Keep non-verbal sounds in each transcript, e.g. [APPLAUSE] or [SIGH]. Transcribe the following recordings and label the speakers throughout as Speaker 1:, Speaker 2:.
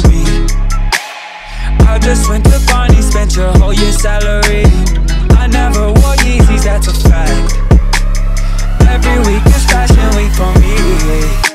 Speaker 1: for me I just went to Barney, spent oh, your whole year's salary I never wore Yeezys, that's a fact Every week is fashion week for me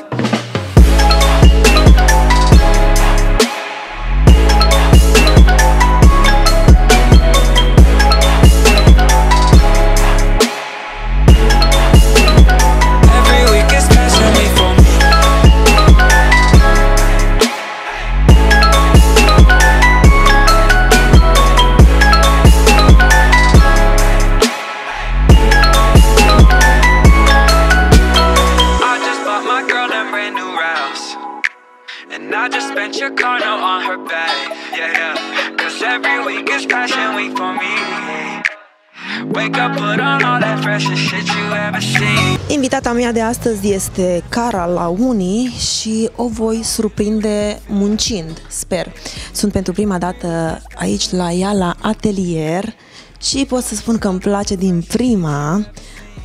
Speaker 1: Invitata mea de astăzi este Cara Launi și o voi surprinde muncind, sper. Sunt pentru prima dată aici la ea la atelier și pot să spun că îmi place din prima.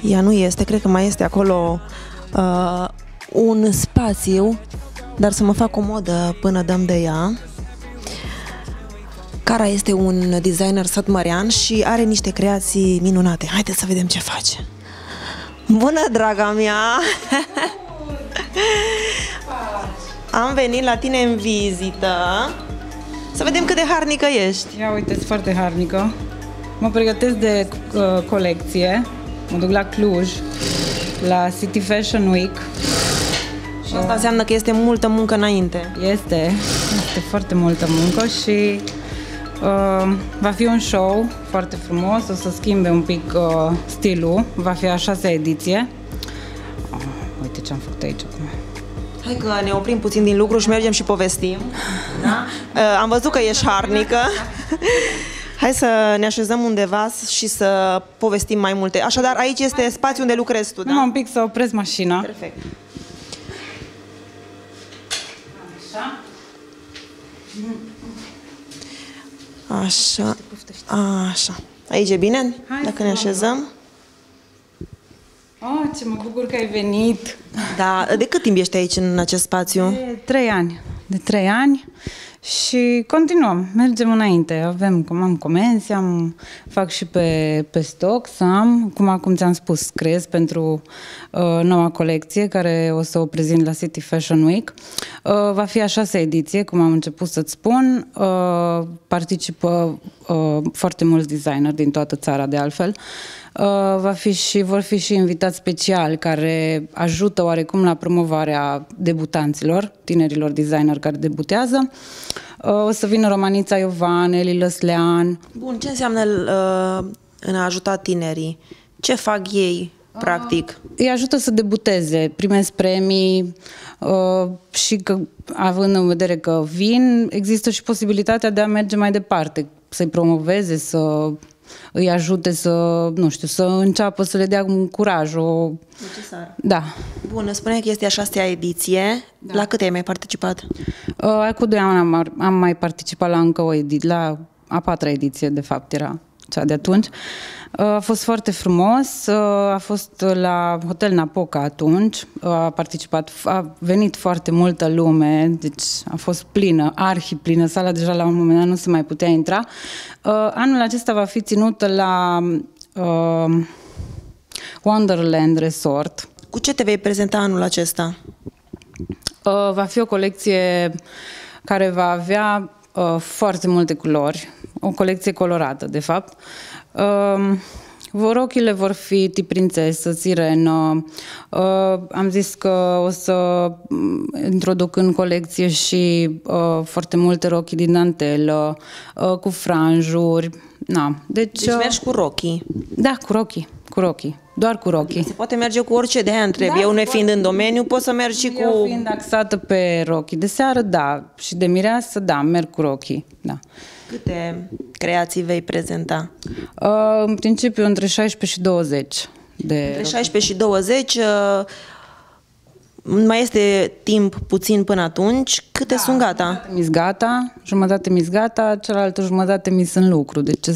Speaker 1: Ea nu este, cred că mai este acolo uh, un spațiu, dar să mă fac o modă până dăm de ea. Cara este un designer sătmărean și are niște creații minunate. Haideți să vedem ce face. Bună, draga mea! [LAUGHS] Am venit la tine în vizită. Să vedem cât de harnică
Speaker 2: ești. Ia uite, sunt foarte harnică. Mă pregătesc de uh, colecție. Mă duc la Cluj, la City Fashion Week. Și asta
Speaker 1: înseamnă că este multă muncă înainte. Este,
Speaker 2: este foarte multă muncă și Uh, va fi un show foarte frumos, o să schimbe un pic uh, stilul, va fi a șasea ediție. Oh, uite ce am făcut aici acum.
Speaker 1: Hai că ne oprim puțin din lucru și mergem și povestim. Da? [LAUGHS] Uh, am văzut că ești harnică. Da. [LAUGHS] Hai să ne așezăm undeva și să povestim mai multe. Așadar, aici este spațiul unde lucrezi tu, da? Nu, un pic să opresc mașina. Perfect.
Speaker 2: Așa. Mm.
Speaker 1: Așa, așa. Aici e bine? Hai Dacă ne așezăm?
Speaker 2: Oh, ce mă bucur că ai
Speaker 1: venit! Da, de cât timp ești aici în
Speaker 2: acest spațiu? De trei ani. De trei ani. Și continuăm, mergem înainte. Avem, cum am comenzi, am, fac și pe, pe stoc să am, cum acum ți-am spus, crez pentru uh, noua colecție care o să o prezint la City Fashion Week. Uh, va fi a șasea ediție, cum am început să-ți spun. Uh, participă uh, foarte mulți designer din toată țara, de altfel. Uh, Uh, va fi și, vor fi și invitați speciali care ajută oarecum la promovarea debutanților, tinerilor designer care debutează. Uh, o să vină Romanița Iovan, Eli Lăslean. Bun, ce înseamnă uh, în a ajuta tinerii? Ce fac ei? practic. Îi ajută să debuteze, primesc premii uh, și că, având în vedere că vin, există și posibilitatea de a merge mai departe, să-i promoveze, să îi ajute să, nu știu, să înceapă să le dea un curaj. O... Necesar. Da. Bun, spune că este a șasea ediție. Da. La câte ai mai participat? Uh, cu doi ani am, am mai participat la încă o ediție, la a patra ediție, de fapt, era cea de atunci. A fost foarte frumos, a fost la Hotel Napoca atunci, a participat, a venit foarte multă lume, deci a fost plină, arhi plină, sala deja la un moment dat nu se mai putea intra. Anul acesta va fi ținută la Wonderland Resort. Cu ce te vei prezenta anul acesta? Va fi o colecție care va avea foarte multe culori, o colecție colorată, de fapt. Uh, ochile vor fi tip prințesă, sirenă. Uh, am zis că o să introduc în colecție și uh, foarte multe rochii din dantelă, uh, cu franjuri, Na, deci, deci uh, mergi cu rochii. Da, cu rochii, cu rochii. Doar cu rochii. Se poate merge cu orice, de aia întreb. Da, eu fiind în domeniu, pot să mergi și cu... Eu fiind axată pe rochii. De seară, da. Și de mireasă, da, merg cu rochii. Da.
Speaker 1: Câte
Speaker 2: creații vei prezenta? Uh, în principiu, între 16 și 20.
Speaker 1: De între rochii. 16 și 20... Uh, mai este timp
Speaker 2: puțin până atunci, câte da, sunt gata? Jumătate mi gata, jumătate mi gata, cealaltă jumătate mi sunt lucru, deci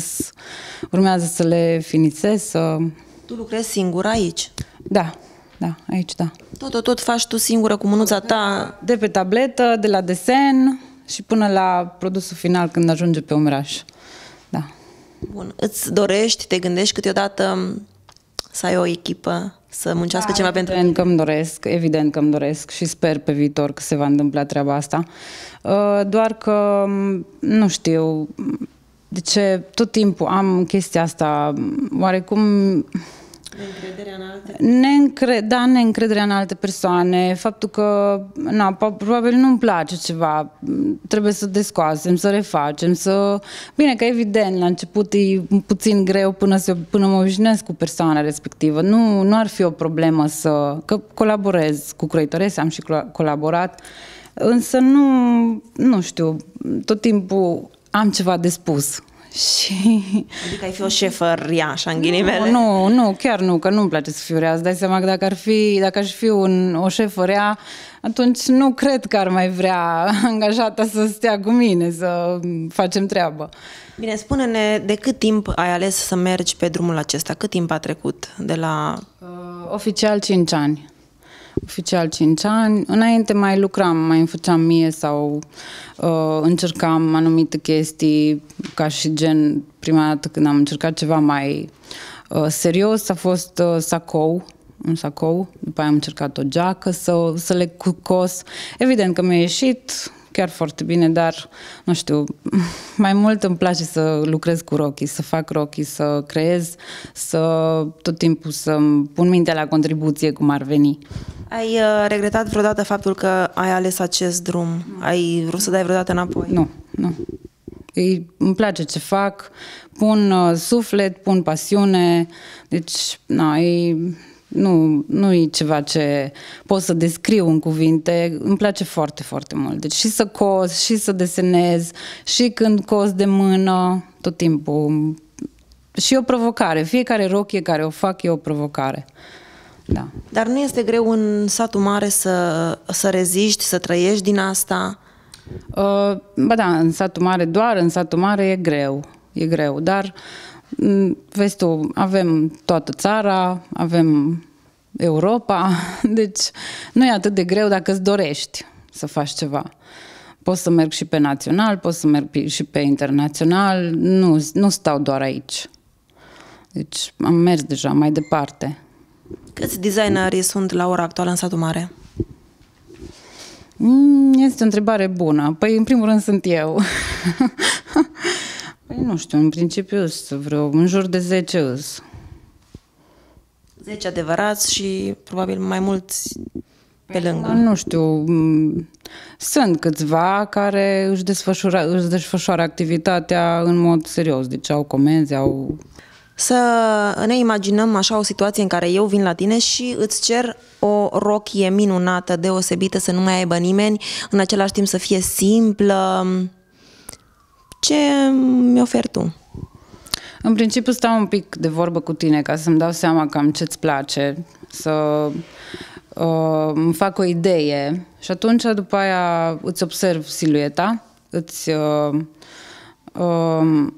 Speaker 2: urmează să le finisez, să... Tu lucrezi singur aici? Da, da, aici da. Tot, tot, tot faci tu singură cu mânuța ta? De pe tabletă, de la desen și până la produsul final când ajunge pe umeraș. Da. Bun. Îți dorești, te gândești câteodată să ai o echipă să muncească da, ceva pentru... Evident că îmi doresc, evident că îmi doresc și sper pe viitor că se va întâmpla treaba asta. Uh, doar că, nu știu, de ce tot timpul am chestia asta oarecum
Speaker 1: Neîncrederea în alte?
Speaker 2: persoane. da, neîncrederea în alte persoane, faptul că na, probabil nu-mi place ceva, trebuie să descoasem, să refacem, să... Bine că evident, la început e puțin greu până, se, până mă obișnuiesc cu persoana respectivă. Nu, nu ar fi o problemă să... Că colaborez cu croitorese, am și colaborat, însă nu, nu știu, tot timpul am ceva de spus și... Adică ai fi o șefă ria, așa, în ghinimele? Nu, nu, chiar nu, că nu-mi place să fiu rea. Îți dai seama că dacă, ar fi, dacă aș fi un, o șefă rea, atunci nu cred că ar mai vrea angajata să stea cu mine, să facem treabă.
Speaker 1: Bine, spune-ne de cât timp ai ales să mergi pe drumul acesta? Cât timp a trecut de
Speaker 2: la... Uh, oficial 5 ani oficial 5 ani. Înainte mai lucram, mai făceam mie sau uh, încercam anumite chestii, ca și gen, prima dată când am încercat ceva mai uh, serios, a fost uh, sacou, un sacou, după aia am încercat o geacă să, să le cucos. Evident că mi-a ieșit chiar foarte bine, dar nu știu, [LAUGHS] mai mult îmi place să lucrez cu rochi, să fac rochi, să creez, să tot timpul să pun mintea la contribuție cum ar veni. Ai uh, regretat vreodată faptul că ai ales acest drum? Nu. Ai vrut să dai vreodată înapoi? Nu, nu. Ei, îmi place ce fac, pun uh, suflet, pun pasiune, deci na, e, nu, nu e ceva ce pot să descriu în cuvinte. Îmi place foarte, foarte mult. Deci și să cos, și să desenez, și când cos de mână, tot timpul. Și o provocare. Fiecare rochie care o fac e o provocare. Da. Dar nu este greu în satul mare să, să reziști, să trăiești din asta? Uh, ba da, în satul mare, doar în satul mare e greu. E greu, dar mm, vezi tu, avem toată țara, avem Europa, [LAUGHS] deci nu e atât de greu dacă îți dorești să faci ceva. Poți să merg și pe național, poți să merg și pe internațional, nu, nu stau doar aici. Deci am mers deja mai departe.
Speaker 1: Câți designeri sunt la ora actuală în satul mare?
Speaker 2: Mm, este o întrebare bună. Păi, în primul rând, sunt eu. [LAUGHS] păi, nu știu, în principiu sunt vreo în jur de 10 îs.
Speaker 1: 10 adevărați și probabil mai mulți pe păi, lângă.
Speaker 2: Nu știu, mm, sunt câțiva care își, desfășoară, își desfășoară activitatea în mod serios, deci au comenzi, au să ne imaginăm așa o situație
Speaker 1: în care eu vin la tine și îți cer o rochie minunată, deosebită, să nu mai aibă
Speaker 2: nimeni, în același timp să fie simplă. Ce mi oferi tu? În principiu stau un pic de vorbă cu tine ca să-mi dau seama cam ce-ți place, să uh, îmi fac o idee și atunci după aia îți observ silueta, îți uh, uh,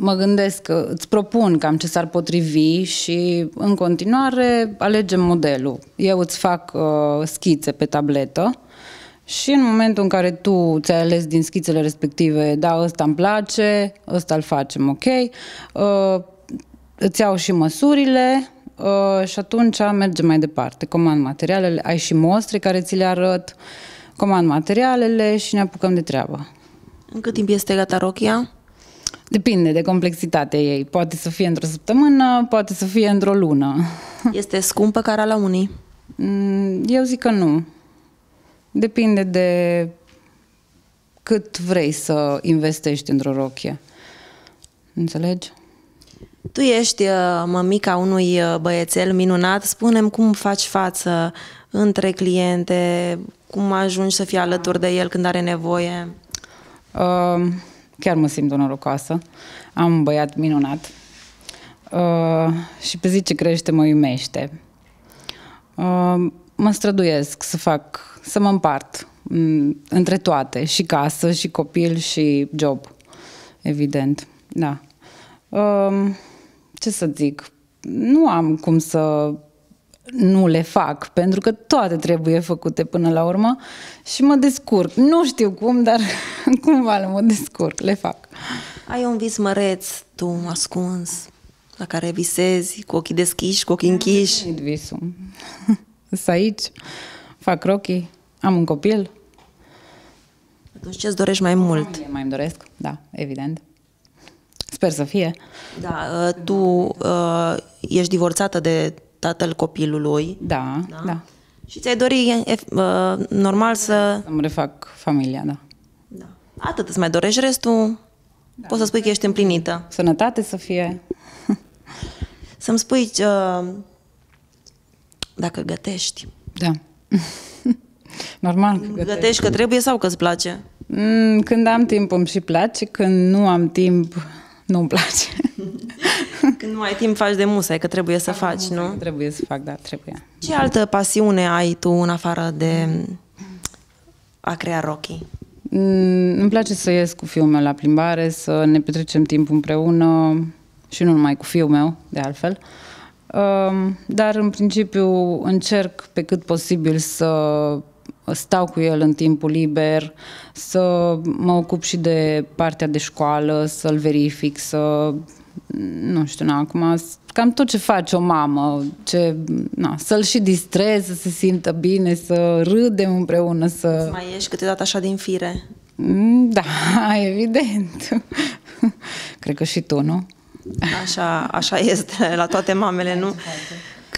Speaker 2: mă gândesc, că îți propun cam ce s-ar potrivi și în continuare alegem modelul. Eu îți fac uh, schițe pe tabletă și în momentul în care tu ți-ai ales din schițele respective, da, ăsta îmi place, ăsta îl facem, ok, uh, îți iau și măsurile uh, și atunci mergem mai departe. Comand materialele, ai și mostre care ți le arăt, comand materialele și ne apucăm de treabă. În cât timp este gata rochia? Depinde de complexitatea ei. Poate să fie într-o săptămână, poate să fie într-o lună. [LAUGHS] Este scumpă cara la unii? Mm, eu zic că nu. Depinde de cât vrei să investești într-o rochie. Înțelegi? Tu ești uh, mămica unui uh, băiețel
Speaker 1: minunat. spune cum faci față între cliente, cum ajungi
Speaker 2: să fii alături de el când are nevoie. Uh, Chiar mă simt norocoasă. Am un băiat minunat. Uh, și pe zi ce crește mă iumește. Uh, mă străduiesc să fac, să mă împart mm, între toate, și casă, și copil, și job, evident. Da. Uh, ce să zic? Nu am cum să nu le fac, pentru că toate trebuie făcute până la urmă și mă descurc. Nu știu cum, dar [LAUGHS] cumva mă descurc, le fac. Ai
Speaker 1: un vis măreț, tu ascuns, la care visezi cu ochii deschiși, cu ochii
Speaker 2: închiși. Am visul. [LAUGHS] Sunt aici, fac rochi, am un copil. Atunci ce-ți dorești mai mult? Mai îmi doresc, da, evident. Sper să fie.
Speaker 1: Da, uh, tu uh, ești divorțată de tatăl copilului. Da, da. da. Și ți-ai dori e, uh, normal să... Să-mi refac familia, da. da. Atât îți mai dorești restul, da. poți să spui că ești împlinită. Sănătate să fie. [LAUGHS] Să-mi spui uh,
Speaker 2: dacă gătești. Da. [LAUGHS] Normal că gătești. Gătești că
Speaker 1: trebuie sau că îți place?
Speaker 2: Mm, când am timp îmi și place, când nu am timp nu-mi place. [LAUGHS]
Speaker 1: [LAUGHS] Când nu ai timp, faci de musai, că trebuie să faci, nu? Trebuie
Speaker 2: să fac, da, trebuie. Ce altă
Speaker 1: pasiune ai tu în afară de a crea rochii?
Speaker 2: Mm, îmi place să ies cu fiul meu la plimbare, să ne petrecem timp împreună și nu numai cu fiul meu, de altfel. Um, dar, în principiu, încerc pe cât posibil să stau cu el în timpul liber, să mă ocup și de partea de școală, să-l verific, să nu știu, na, acum cam tot ce face o mamă, ce, na, să-l și distrez, să se simtă bine, să râdem împreună, să... Să
Speaker 1: mai ieși câteodată așa din fire.
Speaker 2: Mm, da, [LAUGHS] evident. Cred că și tu, nu?
Speaker 1: Așa, așa este la toate mamele, nu?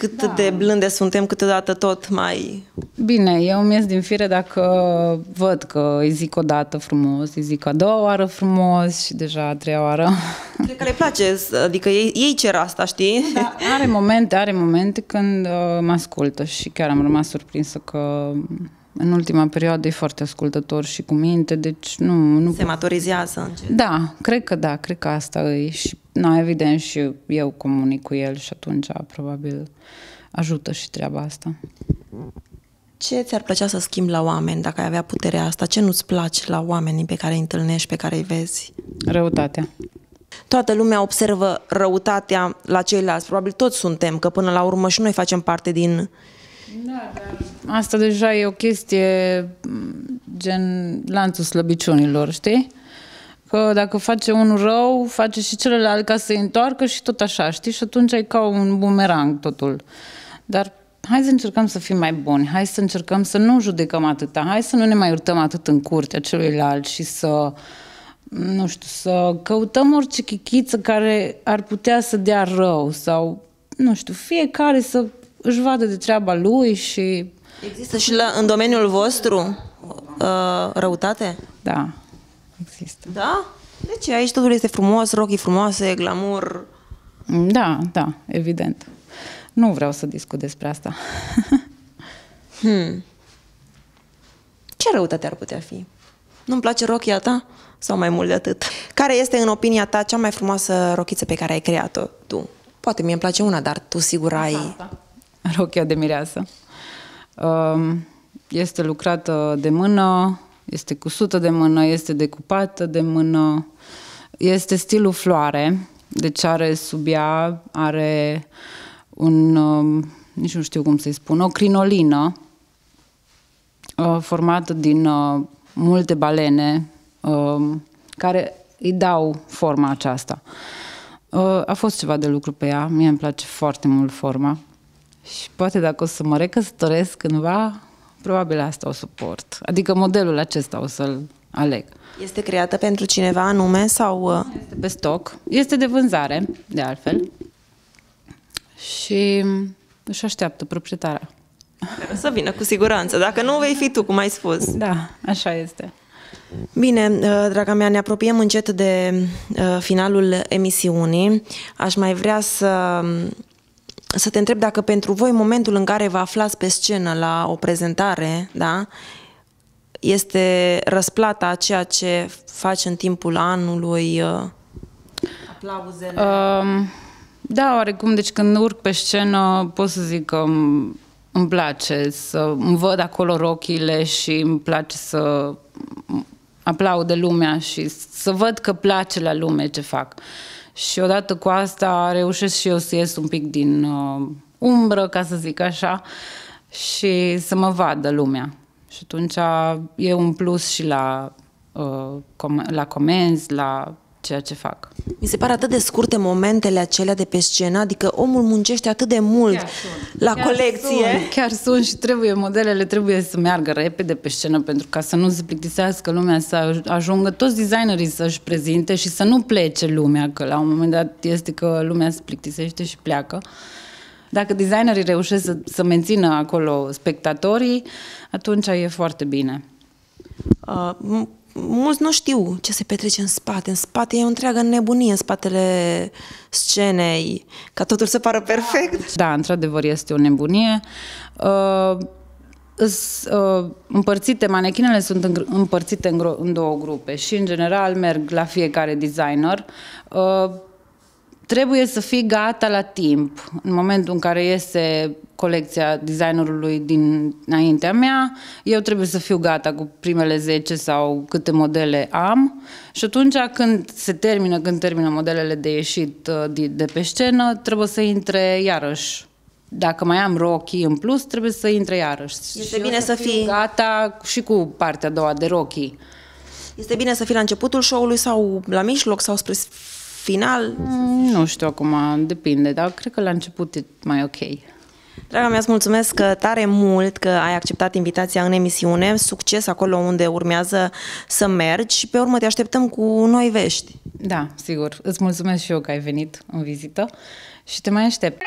Speaker 1: cât da. de blânde suntem, câteodată tot mai...
Speaker 2: Bine, eu îmi ies din fire dacă văd că îi zic o dată frumos, îi zic a doua oară frumos și deja a treia oară. [LAUGHS] Cred că le place, adică ei, ei cer asta, știi? Da, are momente, are momente când uh, mă ascultă și chiar am rămas surprinsă că în ultima perioadă e foarte ascultător și cu minte, deci nu... nu... Se maturizează. Da, cred că da, cred că asta e și na, evident și eu comunic cu el și atunci probabil ajută și treaba asta. Ce ți-ar plăcea să schimbi la oameni dacă ai
Speaker 1: avea puterea asta? Ce nu-ți place la oamenii pe care îi întâlnești, pe care îi vezi? Răutatea. Toată lumea observă răutatea la ceilalți. Probabil toți suntem, că până la urmă și
Speaker 2: noi facem parte din... Da, dar Asta deja e o chestie gen lanțul slăbiciunilor, știi? Că dacă face unul rău, face și celălalt ca să-i întoarcă și tot așa, știi? Și atunci ai ca un bumerang totul. Dar hai să încercăm să fim mai buni, hai să încercăm să nu judecăm atâta, hai să nu ne mai urtăm atât în curtea celuilalt și să, nu știu, să căutăm orice chichiță care ar putea să dea rău sau, nu știu, fiecare să își vadă de treaba lui și...
Speaker 1: Există și la, în domeniul vostru uh, răutate? Da, există. Da? De ce? Aici totul este frumos,
Speaker 2: rochii frumoase,
Speaker 1: glamour.
Speaker 2: Da, da, evident. Nu vreau să discut despre asta. [LAUGHS] hmm. Ce
Speaker 1: răutate ar putea fi? Nu-mi place rochia ta? Sau mai mult de atât? Care este, în opinia ta, cea mai frumoasă rochiță pe care ai creat-o tu? Poate mie îmi place una, dar tu sigur ai...
Speaker 2: Rochia de mireasă. Um, este lucrată de mână, este cusută de mână, este decupată de mână, este stilul floare, deci are sub ea, are un, um, nici nu știu cum să-i spun, o crinolină uh, formată din uh, multe balene um, care îi dau forma aceasta. Uh, a fost ceva de lucru pe ea, mie îmi place foarte mult forma și poate dacă o să mă recăsătoresc cândva, probabil asta o suport. Adică modelul acesta o să-l aleg. Este creată pentru cineva anume sau... Uh, este pe stoc. Este de vânzare, de altfel. Și își așteaptă proprietarea.
Speaker 1: Să vină cu siguranță. Dacă nu, vei fi tu, cum ai spus. Da,
Speaker 2: așa este.
Speaker 1: Bine, uh, draga mea, ne apropiem încet de uh, finalul emisiunii. Aș mai vrea să să te întreb dacă pentru voi momentul în care vă aflați pe scenă la o prezentare, da, este răsplata a ceea ce faci în timpul anului, uh, aplauzele?
Speaker 2: Um, da, oarecum, deci când urc pe scenă pot să zic că îmi place să îmi văd acolo rochile și îmi place să aplaude lumea și să văd că place la lume ce fac. Uh, și odată cu asta reușesc și eu să ies un pic din uh, umbră, ca să zic așa, și să mă vadă lumea. Și atunci e un plus și la, uh, com- la comenzi, la ceea ce fac. Mi se par atât de
Speaker 1: scurte momentele acelea de pe scenă, adică omul muncește atât de mult chiar
Speaker 2: la chiar colecție. Sunt. Chiar sunt și trebuie, modelele trebuie să meargă repede pe scenă pentru ca să nu se plictisească lumea, să ajungă toți designerii să-și prezinte și să nu plece lumea, că la un moment dat este că lumea se plictisește și pleacă dacă designerii reușesc să, să mențină acolo spectatorii, atunci e foarte bine. Uh, mulți nu știu ce se petrece în spate. În spate e o întreagă nebunie în spatele scenei, ca totul să pară perfect. Da, într-adevăr este o nebunie. Uh, uh, împărțite, manechinele sunt în, împărțite în, în două grupe și în general merg la fiecare designer. Uh, trebuie să fii gata la timp. În momentul în care iese colecția designerului dinaintea mea, eu trebuie să fiu gata cu primele 10 sau câte modele am și atunci când se termină, când termină modelele de ieșit uh, de, de pe scenă, trebuie să intre iarăși dacă mai am rochi în plus, trebuie să intre iarăși. Este și bine să, să fii gata și cu partea a doua de rochi. Este bine să fii la începutul show-ului sau la mijloc sau spre final? Mm, nu știu acum, depinde, dar cred că la început e mai ok.
Speaker 1: Draga mea, îți mulțumesc tare mult că ai acceptat invitația în emisiune. Succes acolo unde urmează să mergi și pe urmă te așteptăm cu noi vești. Da, sigur.
Speaker 2: Îți mulțumesc și eu că ai venit în vizită și te mai aștept.